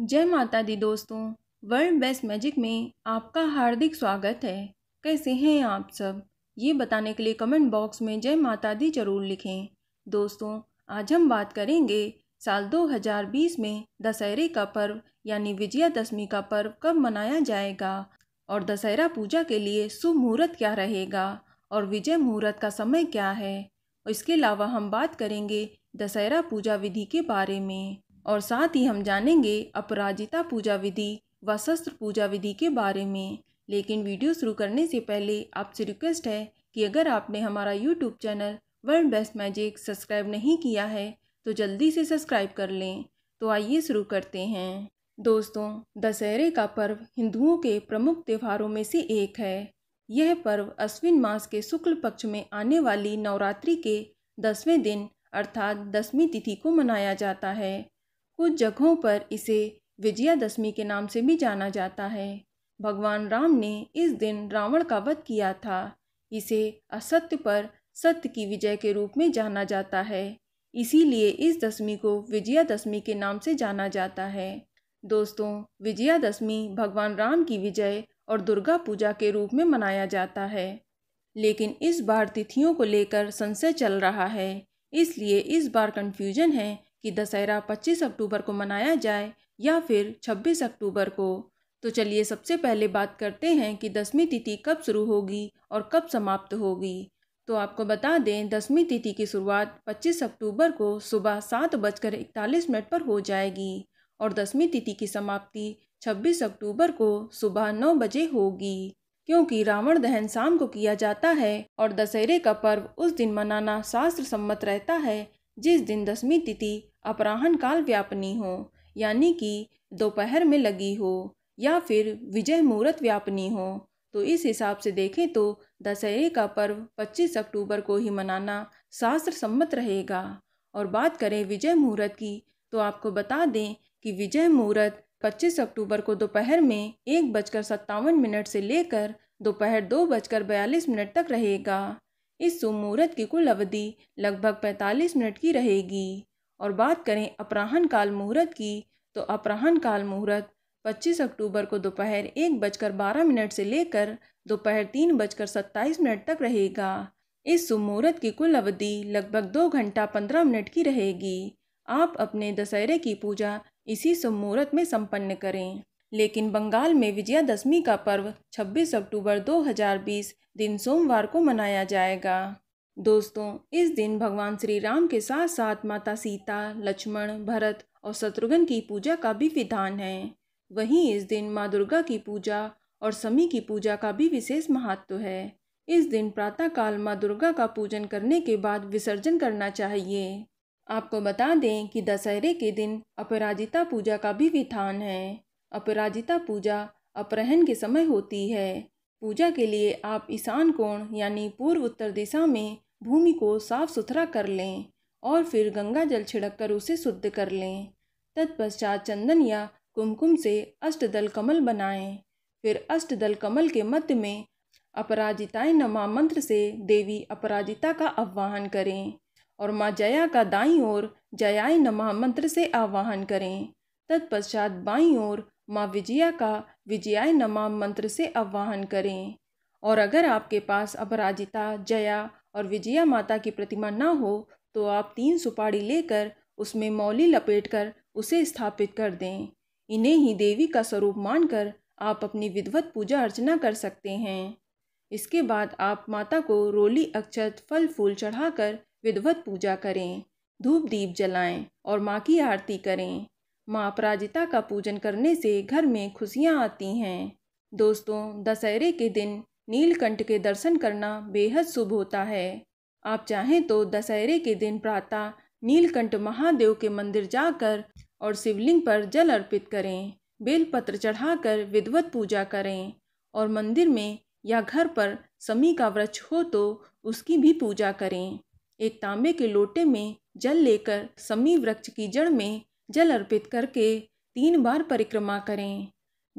जय माता दी दोस्तों वर्ल्ड बेस्ट मैजिक में आपका हार्दिक स्वागत है कैसे हैं आप सब ये बताने के लिए कमेंट बॉक्स में जय माता दी जरूर लिखें दोस्तों आज हम बात करेंगे साल 2020 में दशहरे का पर्व यानी विजयादशमी का पर्व कब मनाया जाएगा और दशहरा पूजा के लिए शुभ मुहूर्त क्या रहेगा और विजय मुहूर्त का समय क्या है इसके अलावा हम बात करेंगे दशहरा पूजा विधि के बारे में और साथ ही हम जानेंगे अपराजिता पूजा विधि व शस्त्र पूजा विधि के बारे में लेकिन वीडियो शुरू करने से पहले आपसे रिक्वेस्ट है कि अगर आपने हमारा YouTube channel world best magic subscribe नहीं किया है तो जल्दी से सब्सक्राइब कर लें तो आइए शुरू करते हैं दोस्तों दशहरे का पर्व हिंदुओं के प्रमुख त्योहारों में से एक है यह पर्व अश्विन मास के शुक्ल पक्ष में आने वाली नवरात्रि के दसवें दिन अर्थात दसवीं तिथि को मनाया जाता है कुछ जगहों पर इसे विजयादशमी के नाम से भी जाना जाता है भगवान राम ने इस दिन रावण का वध किया था इसे असत्य पर सत्य की विजय के रूप में जाना जाता है इसीलिए इस दशमी को विजयादशमी के नाम से जाना जाता है दोस्तों विजयादशमी भगवान राम की विजय और दुर्गा पूजा के रूप में मनाया जाता है लेकिन इस बार तिथियों को लेकर संशय चल रहा है इसलिए इस बार कन्फ्यूजन है कि दशहरा 25 अक्टूबर को मनाया जाए या फिर 26 अक्टूबर को तो चलिए सबसे पहले बात करते हैं कि दसवीं तिथि कब शुरू होगी और कब समाप्त होगी तो आपको बता दें दसवीं तिथि की शुरुआत 25 अक्टूबर को सुबह सात बजकर इकतालीस मिनट पर हो जाएगी और दसवीं तिथि की समाप्ति 26 अक्टूबर को सुबह नौ बजे होगी क्योंकि रावण दहन शाम को किया जाता है और दशहरे का पर्व उस दिन मनाना शास्त्र सम्मत रहता है जिस दिन दसवीं तिथि अपराहन काल व्यापनी हो यानी कि दोपहर में लगी हो या फिर विजय मुहूर्त व्यापनी हो तो इस हिसाब से देखें तो दशहरे का पर्व 25 अक्टूबर को ही मनाना शास्त्र सम्मत रहेगा और बात करें विजय मुहूर्त की तो आपको बता दें कि विजय मुहूर्त 25 अक्टूबर को दोपहर में एक बजकर सत्तावन मिनट से लेकर दोपहर दो बजकर बयालीस मिनट तक रहेगा इस शुभ मुहूर्त की कुल अवधि लगभग 45 मिनट की रहेगी और बात करें अपराहन काल मुहूर्त की तो अपराहन काल मुहूर्त 25 अक्टूबर को दोपहर एक बजकर बारह मिनट से लेकर दोपहर तीन बजकर सत्ताईस मिनट तक रहेगा इस शुभ मुहूर्त की कुल अवधि लगभग दो घंटा पंद्रह मिनट की रहेगी आप अपने दशहरे की पूजा इसी शुभ मुहूर्त में संपन्न करें लेकिन बंगाल में विजयादशमी का पर्व 26 अक्टूबर 2020 दिन सोमवार को मनाया जाएगा दोस्तों इस दिन भगवान श्री राम के साथ साथ माता सीता लक्ष्मण भरत और शत्रुघ्न की पूजा का भी विधान है वहीं इस दिन माँ दुर्गा की पूजा और समी की पूजा का भी विशेष महत्व है इस दिन प्रातःकाल माँ दुर्गा का पूजन करने के बाद विसर्जन करना चाहिए आपको बता दें कि दशहरे के दिन अपराजिता पूजा का भी विधान है अपराजिता पूजा अपरहन के समय होती है पूजा के लिए आप ईशान कोण यानी पूर्व उत्तर दिशा में भूमि को साफ सुथरा कर लें और फिर गंगा जल छिड़क कर उसे शुद्ध कर लें तत्पश्चात चंदन या कुमकुम से अष्टदल कमल बनाएं फिर अष्टदल कमल के मध्य में अपराजिताय नमा मंत्र से देवी अपराजिता का आह्वान करें और माँ जया का दाई ओर जयाय नमा मंत्र से आह्वान करें तत्पश्चात बाई ओर माँ विजया का विजयाय नमा मंत्र से आह्वान करें और अगर आपके पास अपराजिता जया और विजया माता की प्रतिमा ना हो तो आप तीन सुपाड़ी लेकर उसमें मौली लपेटकर उसे स्थापित कर दें इन्हें ही देवी का स्वरूप मानकर आप अपनी विधवत पूजा अर्चना कर सकते हैं इसके बाद आप माता को रोली अक्षत फल फूल चढ़ाकर विधवत पूजा करें धूप दीप जलाएं और माँ की आरती करें माँ अपराजिता का पूजन करने से घर में खुशियाँ आती हैं दोस्तों दशहरे के दिन नीलकंठ के दर्शन करना बेहद शुभ होता है आप चाहें तो दशहरे के दिन प्रातः नीलकंठ महादेव के मंदिर जाकर और शिवलिंग पर जल अर्पित करें बेलपत्र चढ़ाकर विधवत पूजा करें और मंदिर में या घर पर समी का वृक्ष हो तो उसकी भी पूजा करें एक तांबे के लोटे में जल लेकर समी वृक्ष की जड़ में जल अर्पित करके तीन बार परिक्रमा करें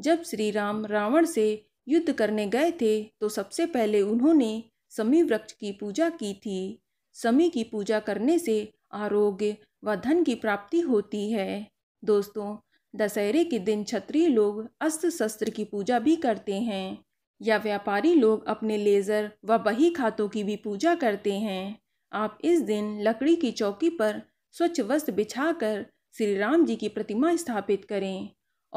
जब श्री राम रावण से युद्ध करने गए थे तो सबसे पहले उन्होंने समी वृक्ष की पूजा की थी समी की पूजा करने से आरोग्य व धन की प्राप्ति होती है दोस्तों दशहरे के दिन क्षत्रिय लोग अस्त्र शस्त्र की पूजा भी करते हैं या व्यापारी लोग अपने लेज़र व बही खातों की भी पूजा करते हैं आप इस दिन लकड़ी की चौकी पर स्वच्छ वस्त्र बिछाकर श्री राम जी की प्रतिमा स्थापित करें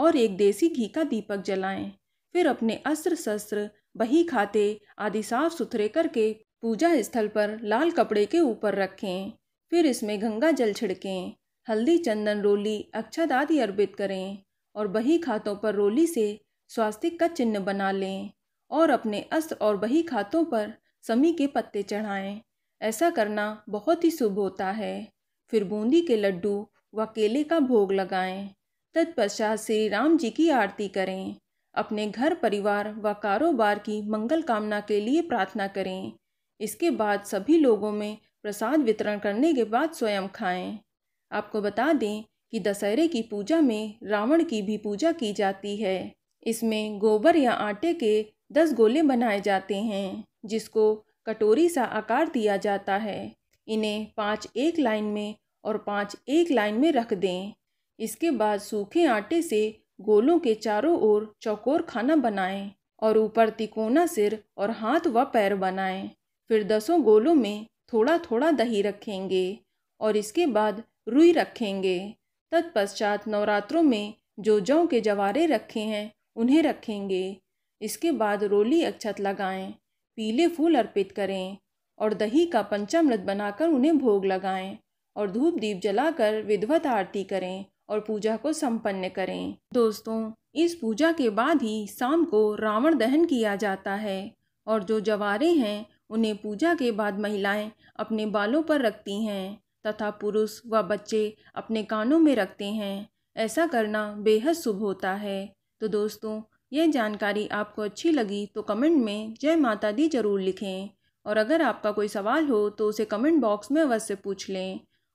और एक देसी घी का दीपक जलाएं फिर अपने अस्त्र शस्त्र बही खाते आदि साफ सुथरे करके पूजा स्थल पर लाल कपड़े के ऊपर रखें फिर इसमें गंगा जल छिड़कें हल्दी चंदन रोली अक्षत आदि अर्पित करें और बही खातों पर रोली से स्वास्तिक का चिन्ह बना लें और अपने अस्त्र और बही खातों पर समी के पत्ते चढ़ाएं ऐसा करना बहुत ही शुभ होता है फिर बूंदी के लड्डू व केले का भोग लगाएं तत्पश्चात श्री राम जी की आरती करें अपने घर परिवार व कारोबार की मंगल कामना के लिए प्रार्थना करें इसके बाद सभी लोगों में प्रसाद वितरण करने के बाद स्वयं खाएं। आपको बता दें कि दशहरे की पूजा में रावण की भी पूजा की जाती है इसमें गोबर या आटे के दस गोले बनाए जाते हैं जिसको कटोरी सा आकार दिया जाता है इन्हें पाँच एक लाइन में और पाँच एक लाइन में रख दें इसके बाद सूखे आटे से गोलों के चारों ओर चौकोर खाना बनाएं और ऊपर तिकोना सिर और हाथ व पैर बनाएं फिर दसों गोलों में थोड़ा थोड़ा दही रखेंगे और इसके बाद रुई रखेंगे तत्पश्चात नवरात्रों में जो जौ के जवारे रखे हैं उन्हें रखेंगे इसके बाद रोली अक्षत लगाएं पीले फूल अर्पित करें और दही का पंचामृत बनाकर उन्हें भोग लगाएं और धूप दीप जलाकर विधवत आरती करें और पूजा को संपन्न करें दोस्तों इस पूजा के बाद ही शाम को रावण दहन किया जाता है और जो जवारे हैं उन्हें पूजा के बाद महिलाएं अपने बालों पर रखती हैं तथा पुरुष व बच्चे अपने कानों में रखते हैं ऐसा करना बेहद शुभ होता है तो दोस्तों यह जानकारी आपको अच्छी लगी तो कमेंट में जय माता दी ज़रूर लिखें और अगर आपका कोई सवाल हो तो उसे कमेंट बॉक्स में अवश्य पूछ लें